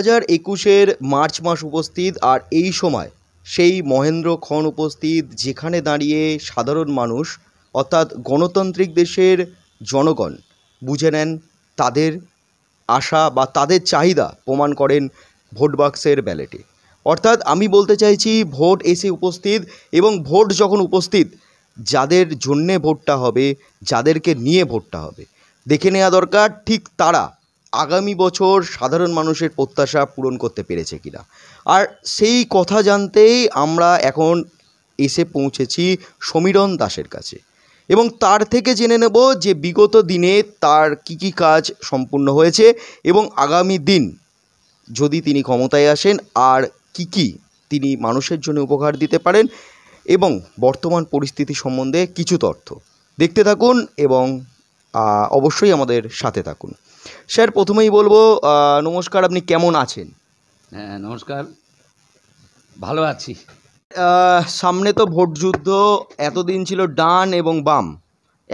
হাজার একুশের মার্চ মাস উপস্থিত আর এই সময় সেই মহেন্দ্র খন উপস্থিত যেখানে দাঁড়িয়ে সাধারণ মানুষ অর্থাৎ গণতান্ত্রিক দেশের জনগণ বুঝে নেন তাদের আশা বা তাদের চাহিদা প্রমাণ করেন ভোট বাক্সের ব্যালেটে অর্থাৎ আমি বলতে চাইছি ভোট এসে উপস্থিত এবং ভোট যখন উপস্থিত যাদের জন্যে ভোটটা হবে যাদেরকে নিয়ে ভোটটা হবে দেখে নেওয়া দরকার ঠিক তারা আগামী বছর সাধারণ মানুষের প্রত্যাশা পূরণ করতে পেরেছে কিনা আর সেই কথা জানতেই আমরা এখন এসে পৌঁছেছি সমীরণ দাসের কাছে এবং তার থেকে জেনে নেব যে বিগত দিনে তার কি কি কাজ সম্পূর্ণ হয়েছে এবং আগামী দিন যদি তিনি ক্ষমতায় আসেন আর কি কি তিনি মানুষের জন্য উপকার দিতে পারেন এবং বর্তমান পরিস্থিতি সম্বন্ধে কিছু তথ্য দেখতে থাকুন এবং অবশ্যই আমাদের সাথে থাকুন স্যার প্রথমেই বলবো নমস্কার আপনি কেমন আছেন হ্যাঁ নমস্কার ভালো আছি সামনে তো ভোট যুদ্ধ এতদিন ছিল ডান এবং বাম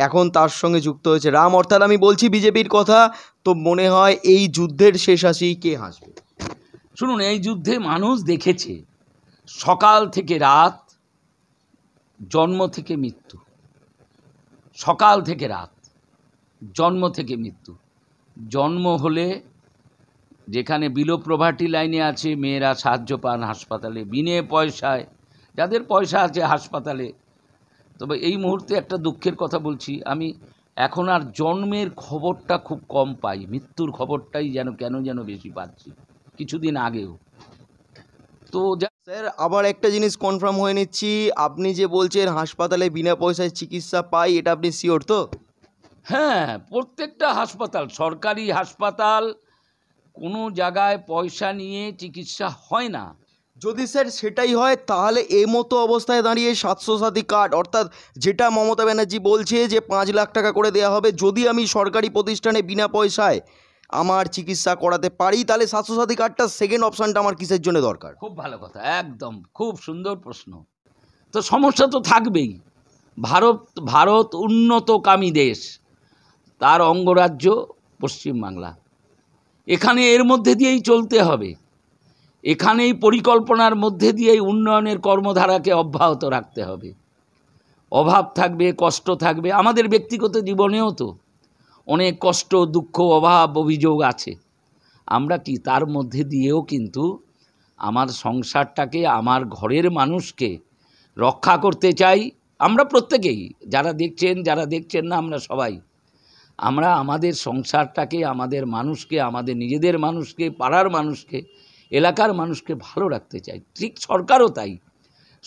এখন তার সঙ্গে যুক্ত হয়েছে রাম অর্থাৎ আমি বলছি বিজেপির কথা তো মনে হয় এই যুদ্ধের শেষ আসি কে হাসবে শুনুন এই যুদ্ধে মানুষ দেখেছে সকাল থেকে রাত জন্ম থেকে মৃত্যু সকাল থেকে রাত জন্ম থেকে মৃত্যু জন্ম হলে যেখানে বিলোপ্রভাটি লাইনে আছে মেয়েরা সাহায্য পান হাসপাতালে বিনে পয়সায় যাদের পয়সা আছে হাসপাতালে তবে এই মুহূর্তে একটা দুঃখের কথা বলছি আমি এখন আর জন্মের খবরটা খুব কম পাই মৃত্যুর খবরটাই যেন কেন যেন বেশি পাচ্ছি কিছুদিন আগেও তো স্যার আবার একটা জিনিস কনফার্ম হয়ে নিচ্ছি আপনি যে বলছেন হাসপাতালে বিনা পয়সায় চিকিৎসা পাই এটা আপনি শিওর তো হ্যাঁ প্রত্যেকটা হাসপাতাল সরকারি হাসপাতাল কোনো জায়গায় পয়সা নিয়ে চিকিৎসা হয় না যদি স্যার সেটাই হয় তাহলে এই মতো অবস্থায় দাঁড়িয়ে সাতশো সাথী কার্ড অর্থাৎ যেটা মমতা ব্যানার্জি বলছে যে পাঁচ লাখ টাকা করে দেওয়া হবে যদি আমি সরকারি প্রতিষ্ঠানে বিনা পয়সায় আমার চিকিৎসা করাতে পারি তাহলে সাতশো সাথী কার্ডটা সেকেন্ড অপশানটা আমার কিসের জন্য দরকার খুব ভালো কথা একদম খুব সুন্দর প্রশ্ন তো সমস্যা তো থাকবেই ভারত ভারত উন্নতকামী দেশ তার অঙ্গরাজ্য পশ্চিমবাংলা এখানে এর মধ্যে দিয়েই চলতে হবে এখানেই পরিকল্পনার মধ্যে দিয়েই উন্নয়নের কর্মধারাকে অব্যাহত রাখতে হবে অভাব থাকবে কষ্ট থাকবে আমাদের ব্যক্তিগত জীবনেও তো অনেক কষ্ট দুঃখ অভাব অভিযোগ আছে আমরা কি তার মধ্যে দিয়েও কিন্তু আমার সংসারটাকে আমার ঘরের মানুষকে রক্ষা করতে চাই আমরা প্রত্যেকেই যারা দেখছেন যারা দেখছেন না আমরা সবাই আমরা আমাদের সংসারটাকে আমাদের মানুষকে আমাদের নিজেদের মানুষকে পাড়ার মানুষকে এলাকার মানুষকে ভালো রাখতে চাই ঠিক সরকারও তাই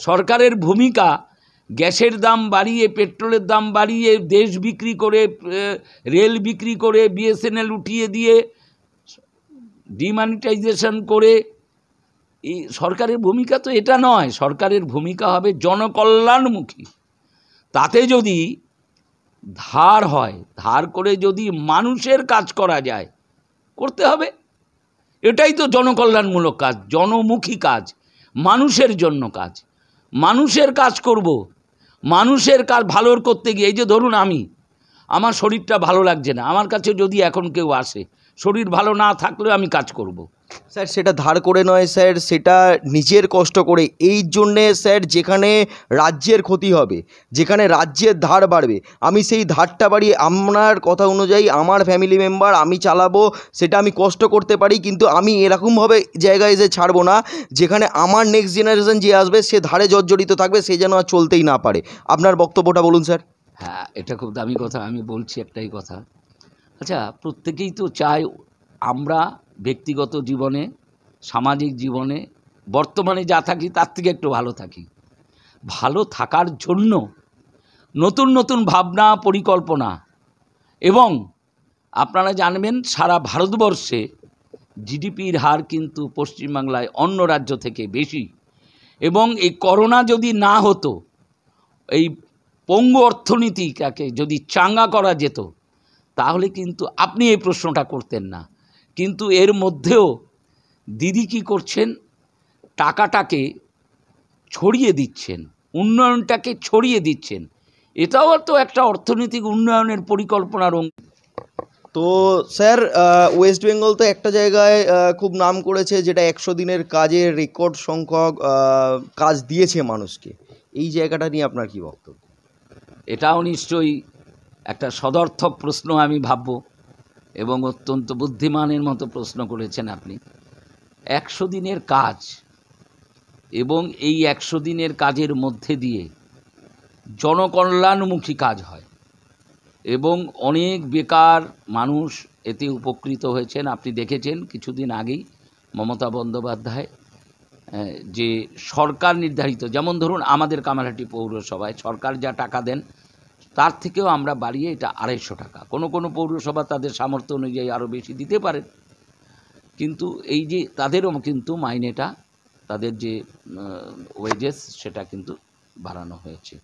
সরকারের ভূমিকা গ্যাসের দাম বাড়িয়ে পেট্রোলের দাম বাড়িয়ে দেশ বিক্রি করে রেল বিক্রি করে বিএসএনএল উঠিয়ে দিয়ে ডিমানিটাইজেশন করে এই সরকারের ভূমিকা তো এটা নয় সরকারের ভূমিকা হবে জনকল্যাণমুখী তাতে যদি ধার হয় ধার করে যদি মানুষের কাজ করা যায় করতে হবে এটাই তো জনকল্যাণমূলক কাজ জনমুখী কাজ মানুষের জন্য কাজ মানুষের কাজ করব। মানুষের কাজ ভালোর করতে গিয়ে এই যে ধরুন আমি আমার শরীরটা ভালো লাগছে না আমার কাছে যদি এখন কেউ আসে শরীর ভালো না থাকলেও আমি কাজ করব। স্যার সেটা ধার করে নয় স্যার সেটা নিজের কষ্ট করে এই জন্যে স্যার যেখানে রাজ্যের ক্ষতি হবে যেখানে রাজ্যের ধার বাড়বে আমি সেই ধারটা বাড়িয়ে আপনার কথা অনুযায়ী আমার ফ্যামিলি মেম্বার আমি চালাবো সেটা আমি কষ্ট করতে পারি কিন্তু আমি এরকমভাবে জায়গায় এসে ছাড়বো না যেখানে আমার নেক্সট জেনারেশন যে আসবে সে ধারে জর্জরিত থাকবে সে যেন আর চলতেই না পারে আপনার বক্তব্যটা বলুন স্যার হ্যাঁ এটা খুব দামি কথা আমি বলছি একটাই কথা আচ্ছা প্রত্যেকেই তো চায় আমরা ব্যক্তিগত জীবনে সামাজিক জীবনে বর্তমানে যা থাকি তার থেকে একটু ভালো থাকি ভালো থাকার জন্য নতুন নতুন ভাবনা পরিকল্পনা এবং আপনারা জানবেন সারা ভারতবর্ষে জিডিপির হার কিন্তু পশ্চিমবাংলায় অন্য রাজ্য থেকে বেশি এবং এই করোনা যদি না হতো এই পঙ্গু অর্থনীতিটাকে যদি চাঙ্গা করা যেত তাহলে কিন্তু আপনি এই প্রশ্নটা করতেন না কিন্তু এর মধ্যেও দিদি কী করছেন টাকাটাকে ছড়িয়ে দিচ্ছেন উন্নয়নটাকে ছড়িয়ে দিচ্ছেন এটাও তো একটা অর্থনৈতিক উন্নয়নের পরিকল্পনার অঙ্গ তো স্যার ওয়েস্ট বেঙ্গল তো একটা জায়গায় খুব নাম করেছে যেটা একশো দিনের কাজে রেকর্ড সংখ্যক কাজ দিয়েছে মানুষকে এই জায়গাটা নিয়ে আপনার কি বক্তব্য এটাও নিশ্চয়ই একটা সদর্থক প্রশ্ন আমি ভাববো এবং অত্যন্ত বুদ্ধিমানের মতো প্রশ্ন করেছেন আপনি একশো দিনের কাজ এবং এই একশো দিনের কাজের মধ্যে দিয়ে জনকল্যাণমুখী কাজ হয় এবং অনেক বেকার মানুষ এতে উপকৃত হয়েছেন আপনি দেখেছেন কিছুদিন আগেই মমতা বন্দ্যোপাধ্যায় যে সরকার নির্ধারিত যেমন ধরুন আমাদের কামারহাটি পৌরসভায় সরকার যা টাকা দেন তার থেকেও আমরা বাড়িয়ে এটা আড়াইশো টাকা কোনো কোনো পৌরসভা তাদের সামর্থ্য অনুযায়ী আরও বেশি দিতে পারে কিন্তু এই যে তাদেরও কিন্তু মাইনেটা তাদের যে ওয়েজেস সেটা কিন্তু বাড়ানো হয়েছে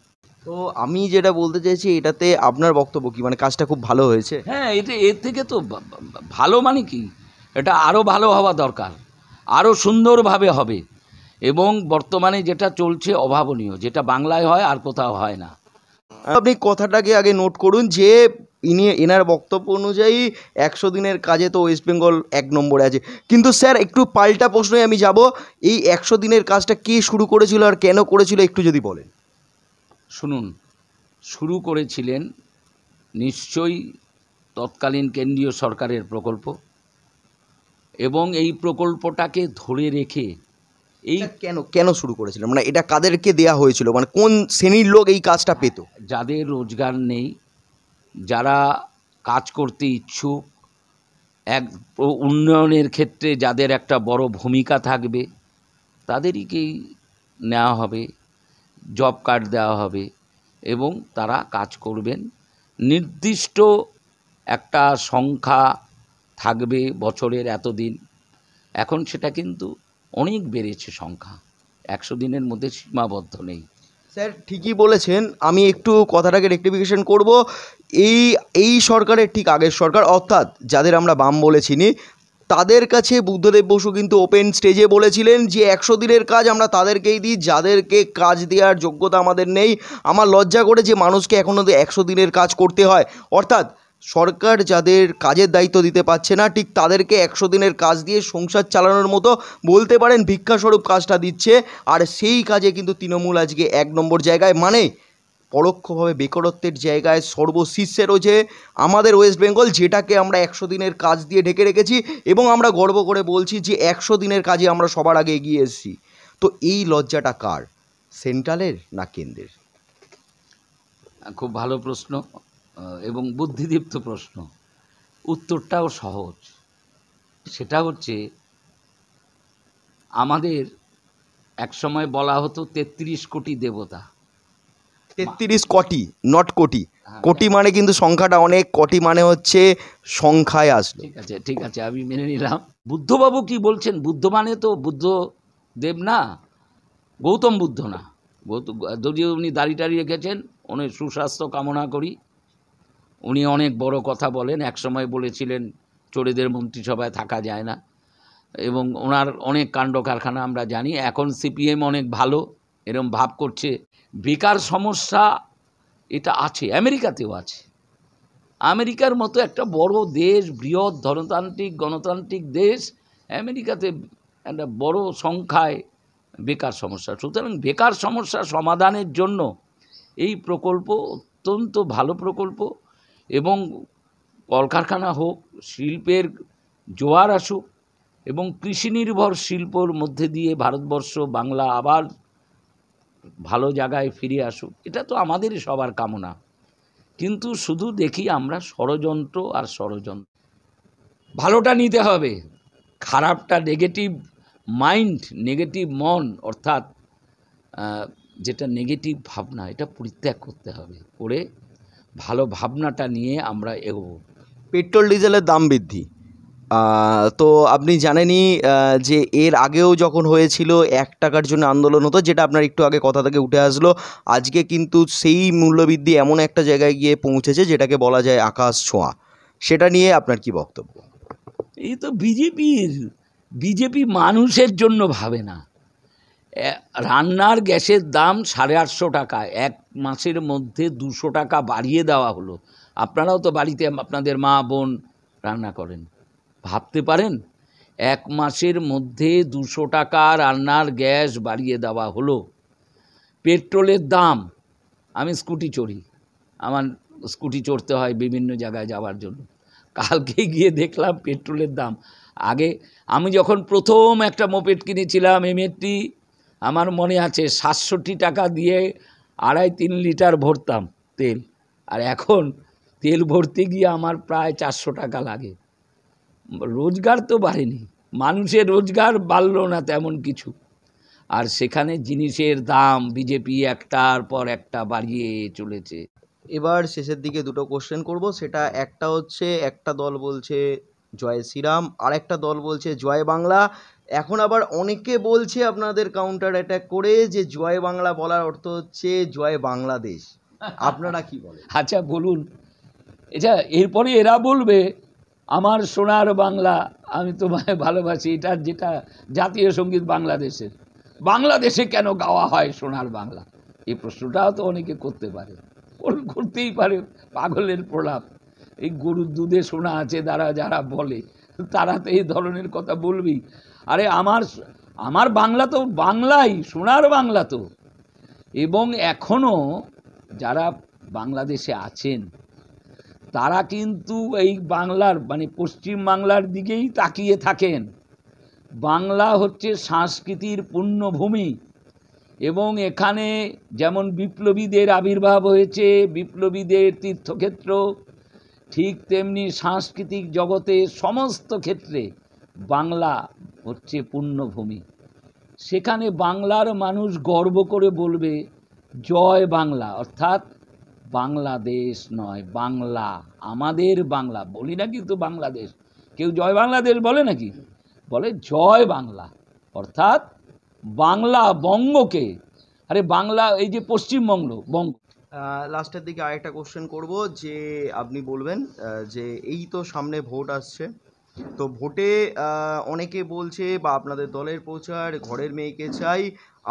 তো আমি যেটা বলতে চাইছি এটাতে আপনার বক্তব্য কী মানে কাজটা খুব ভালো হয়েছে হ্যাঁ এটা এর থেকে তো ভালো মানে কি এটা আরও ভালো হওয়া দরকার আরও সুন্দরভাবে হবে এবং বর্তমানে যেটা চলছে অভাবনীয় যেটা বাংলায় হয় আর কোথাও হয় না আপনি কথাটাকে আগে নোট করুন যে ইনি এনার বক্তব্য অনুযায়ী একশো দিনের কাজে তো ওয়েস্ট বেঙ্গল এক নম্বরে আছে কিন্তু স্যার একটু পাল্টা প্রশ্নে আমি যাব এই একশো দিনের কাজটা কে শুরু করেছিল আর কেন করেছিল একটু যদি বলেন শুনুন শুরু করেছিলেন নিশ্চয়ই তৎকালীন কেন্দ্রীয় সরকারের প্রকল্প এবং এই প্রকল্পটাকে ধরে রেখে এই কেন কেন শুরু করেছিলেন মানে এটা কাদেরকে দেয়া হয়েছিল মানে কোন শ্রেণীর লোক এই কাজটা পেত যাদের রোজগার নেই যারা কাজ করতে ইচ্ছুক এক উন্নয়নের ক্ষেত্রে যাদের একটা বড় ভূমিকা থাকবে তাদেরকেই নেওয়া হবে জব কার্ড দেওয়া হবে এবং তারা কাজ করবেন নির্দিষ্ট একটা সংখ্যা থাকবে বছরের এতদিন এখন সেটা কিন্তু অনেক বেড়েছে সংখ্যা একশো দিনের মধ্যে সীমাবদ্ধ নেই স্যার ঠিকই বলেছেন আমি একটু কথাটাকে রেক্টিফিকেশন করব এই এই সরকারের ঠিক আগের সরকার অর্থাৎ যাদের আমরা বাম বলেছি তাদের কাছে বুদ্ধদেব বসু কিন্তু ওপেন স্টেজে বলেছিলেন যে একশো দিনের কাজ আমরা তাদেরকেই দিই যাদেরকে কাজ দেওয়ার যোগ্যতা আমাদের নেই আমার লজ্জা করে যে মানুষকে এখনও একশো দিনের কাজ করতে হয় অর্থাৎ সরকার যাদের কাজের দায়িত্ব দিতে পারছে না ঠিক তাদেরকে একশো দিনের কাজ দিয়ে সংসার চালানোর মতো বলতে পারেন ভিক্ষাস্বরূপ কাজটা দিচ্ছে আর সেই কাজে কিন্তু তৃণমূল আজকে এক নম্বর জায়গায় মানে পরোক্ষভাবে বেকারত্বের জায়গায় সর্বশীর্ষে রয়েছে আমাদের ওয়েস্ট বেঙ্গল যেটাকে আমরা একশো দিনের কাজ দিয়ে ঢেকে রেখেছি এবং আমরা গর্ব করে বলছি যে একশো দিনের কাজে আমরা সবার আগে এগিয়ে এসেছি তো এই লজ্জাটা কার সেন্ট্রালের না কেন্দ্রের খুব ভালো প্রশ্ন এবং বুদ্ধিদীপ্ত প্রশ্ন উত্তরটাও সহজ সেটা হচ্ছে আমাদের একসময় বলা হতো তেত্রিশ কোটি দেবতা তেত্রিশ কোটি নট কোটি হ্যাঁ। কোটি মানে কিন্তু সংখ্যাটা অনেক কোটি মানে হচ্ছে সংখ্যায় আসলো ঠিক আছে ঠিক আছে আমি মেনে নিলাম বুদ্ধবাবু কি বলছেন বুদ্ধ মানে তো বুদ্ধ দেব না গৌতম বুদ্ধ না গৌতম যদিও উনি দাড়ি টাড়ি রেখেছেন উনি সুস্বাস্থ্য কামনা করি উনি অনেক বড় কথা বলেন একসময় বলেছিলেন চোরেদের মন্ত্রিসভায় থাকা যায় না এবং ওনার অনেক কাণ্ড কারখানা আমরা জানি এখন সিপিএম অনেক ভালো এরম ভাব করছে বেকার সমস্যা এটা আছে আমেরিকাতেও আছে আমেরিকার মতো একটা বড় দেশ বৃহৎ ধনতান্ত্রিক গণতান্ত্রিক দেশ আমেরিকাতে একটা বড় সংখ্যায় বেকার সমস্যা সুতরাং বেকার সমস্যা সমাধানের জন্য এই প্রকল্প অত্যন্ত ভালো প্রকল্প এবং কলকারখানা হোক শিল্পের জোয়ার আসুক এবং কৃষি নির্ভর শিল্পর মধ্যে দিয়ে ভারতবর্ষ বাংলা আবার ভালো জায়গায় ফিরে আসুক এটা তো আমাদেরই সবার কামনা কিন্তু শুধু দেখি আমরা ষড়যন্ত্র আর ষড়যন্ত্র ভালোটা নিতে হবে খারাপটা নেগেটিভ মাইন্ড নেগেটিভ মন অর্থাৎ যেটা নেগেটিভ ভাবনা এটা পরিত্যাগ করতে হবে করে ভালো ভাবনাটা নিয়ে আমরা এগোবো পেট্রোল ডিজেলের দাম বৃদ্ধি তো আপনি জানেনই যে এর আগেও যখন হয়েছিল এক টাকার জন্য আন্দোলন হতো যেটা আপনার একটু আগে কথা থেকে উঠে আসলো আজকে কিন্তু সেই মূল্যবৃদ্ধি এমন একটা জায়গায় গিয়ে পৌঁছেছে যেটাকে বলা যায় আকাশ ছোঁয়া সেটা নিয়ে আপনার কি বক্তব্য এই তো বিজেপির বিজেপি মানুষের জন্য ভাবে না রান্নার গ্যাসের দাম সাড়ে আটশো টাকা এক মাসের মধ্যে দুশো টাকা বাড়িয়ে দেওয়া হলো আপনারাও তো বাড়িতে আপনাদের মা বোন রান্না করেন ভাবতে পারেন এক মাসের মধ্যে দুশো টাকা রান্নার গ্যাস বাড়িয়ে দেওয়া হলো পেট্রোলের দাম আমি স্কুটি চড়ি আমার স্কুটি চড়তে হয় বিভিন্ন জায়গায় যাওয়ার জন্য কালকে গিয়ে দেখলাম পেট্রোলের দাম আগে আমি যখন প্রথম একটা মোপেট কিনেছিলাম এমএটি আমার মনে আছে সাতষট্টি টাকা দিয়ে আড়াই তিন লিটার ভরতাম তেল আর এখন তেল ভরতে গিয়ে আমার প্রায় চারশো টাকা লাগে রোজগার তো বাড়েনি মানুষের রোজগার বাড়ল না তেমন কিছু আর সেখানে জিনিসের দাম বিজেপি একটার পর একটা বাড়িয়ে চলেছে এবার শেষের দিকে দুটো কোশ্চেন করব সেটা একটা হচ্ছে একটা দল বলছে জয় শ্রীরাম আর একটা দল বলছে জয় বাংলা এখন আবার অনেকে বলছে আপনাদের কাউন্টার অ্যাটাক করে যে জয় বাংলা বলার অর্থ হচ্ছে জয় বাংলাদেশ আপনারা কি বলেন আচ্ছা বলুন এটা আচ্ছা, এরপরে এরা বলবে আমার সোনার বাংলা আমি তোমায় ভালোবাসি এটা যেটা জাতীয় সঙ্গীত বাংলাদেশের বাংলাদেশে কেন গাওয়া হয় সোনার বাংলা এই প্রশ্নটাও তো অনেকে করতে পারে করতেই পারে পাগলের প্রলাপ এই গরুর দুধে সোনা আছে তারা যারা বলে তারা তো এই ধরনের কথা বলবেই আরে আমার আমার বাংলা তো বাংলাই সোনার বাংলা তো এবং এখনও যারা বাংলাদেশে আছেন তারা কিন্তু এই বাংলার মানে পশ্চিম বাংলার দিকেই তাকিয়ে থাকেন বাংলা হচ্ছে সংস্কৃতির পূর্ণভূমি এবং এখানে যেমন বিপ্লবীদের আবির্ভাব হয়েছে বিপ্লবীদের তীর্থক্ষেত্র ঠিক তেমনি সাংস্কৃতিক জগতে সমস্ত ক্ষেত্রে বাংলা হচ্ছে পূর্ণভূমি সেখানে বাংলার মানুষ গর্ব করে বলবে জয় বাংলা অর্থাৎ বাংলাদেশ নয় বাংলা আমাদের বাংলা বলি না কিন্তু বাংলাদেশ কেউ জয় বাংলাদেশ বলে নাকি বলে জয় বাংলা অর্থাৎ বাংলা বঙ্গকে আরে বাংলা এই যে পশ্চিমবঙ্গ বঙ্গ লাস্টের দিকে আরেকটা কোশ্চেন করব যে আপনি বলবেন যে এই তো সামনে ভোট আসছে তো ভোটে অনেকে বলছে বা আপনাদের দলের প্রচার ঘরের মেয়েকে চাই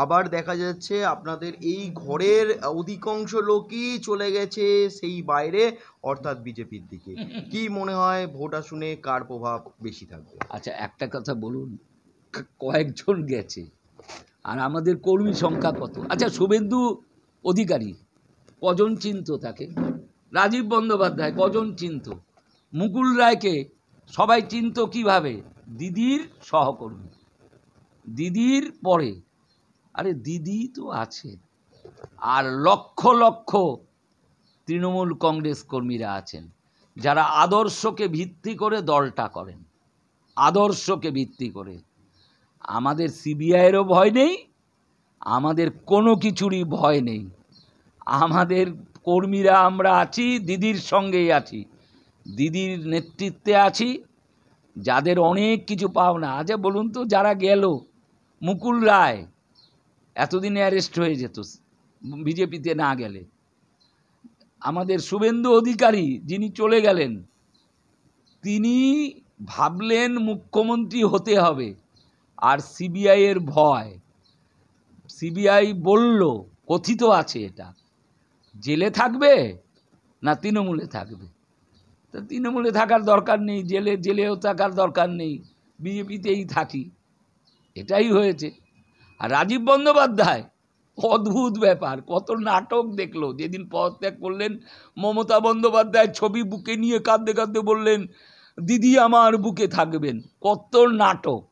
আবার দেখা যাচ্ছে আপনাদের এই ঘরের অধিকাংশ লোকই চলে গেছে সেই বাইরে অর্থাৎ বিজেপির দিকে কি মনে হয় ভোট আসনে কার প্রভাব বেশি থাকবে আচ্ছা একটা কথা বলুন কয়েকজন গেছে আর আমাদের কর্মী সংখ্যা কত আচ্ছা শুভেন্দু অধিকারী কজন চিন্ত তাকে রাজীব বন্দ্যোপাধ্যায় কজন চিন্ত মুকুল রায়কে সবাই চিনত কিভাবে দিদির সহকর্মী দিদির পরে আরে দিদি তো আছে আর লক্ষ লক্ষ তৃণমূল কংগ্রেস কর্মীরা আছেন যারা আদর্শকে ভিত্তি করে দলটা করেন আদর্শকে ভিত্তি করে আমাদের সিবিআইয়েরও ভয় নেই আমাদের কোনো কিছুরই ভয় নেই আমাদের কর্মীরা আমরা আছি দিদির সঙ্গেই আছি দিদির নেতৃত্বে আছি যাদের অনেক কিছু পাওনা আচ্ছা বলুন তো যারা গেল মুকুল রায় এতদিনে অ্যারেস্ট হয়ে যেত বিজেপিতে না গেলে আমাদের শুভেন্দু অধিকারী যিনি চলে গেলেন তিনি ভাবলেন মুখ্যমন্ত্রী হতে হবে আর সিবিআইয়ের ভয় সিবিআই বলল কথিত আছে এটা জেলে থাকবে না তৃণমূলে থাকবে তো তৃণমূলে থাকার দরকার নেই জেলে জেলেও থাকার দরকার নেই বিজেপিতেই থাকি এটাই হয়েছে আর রাজীব বন্দ্যোপাধ্যায় অদ্ভুত ব্যাপার কত নাটক দেখলো যেদিন পদত্যাগ করলেন মমতা বন্দ্যোপাধ্যায় ছবি বুকে নিয়ে কাঁদতে কাঁদতে বললেন দিদি আমার বুকে থাকবেন কত নাটক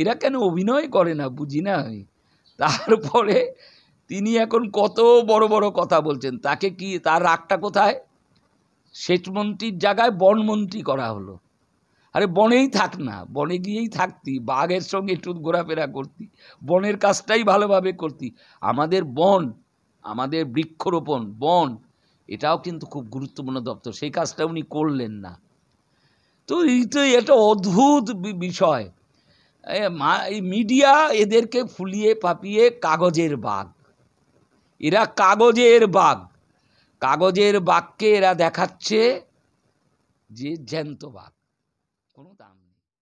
এরা কেন অভিনয় করে না বুঝি না আমি তারপরে তিনি এখন কত বড় বড় কথা বলছেন তাকে কি তার রাগটা কোথায় সেচমন্ত্রীর জায়গায় বনমন্ত্রী করা হলো আরে বনেই থাক না বনে গিয়েই থাকতি বাঘের সঙ্গে একটু ঘোরাফেরা করতি বনের কাজটাই ভালোভাবে করতি আমাদের বন আমাদের বৃক্ষরোপণ বন এটাও কিন্তু খুব গুরুত্বপূর্ণ দপ্তর সেই কাজটা উনি করলেন না তো এই তো একটা অদ্ভুত বিষয় এই মিডিয়া এদেরকে ফুলিয়ে পাপিয়ে কাগজের বাঘ এরা কাগজের বাঘ কাগজের বাঘকে এরা দেখাচ্ছে যে জ্যান্ত বাঘ কোনো দাম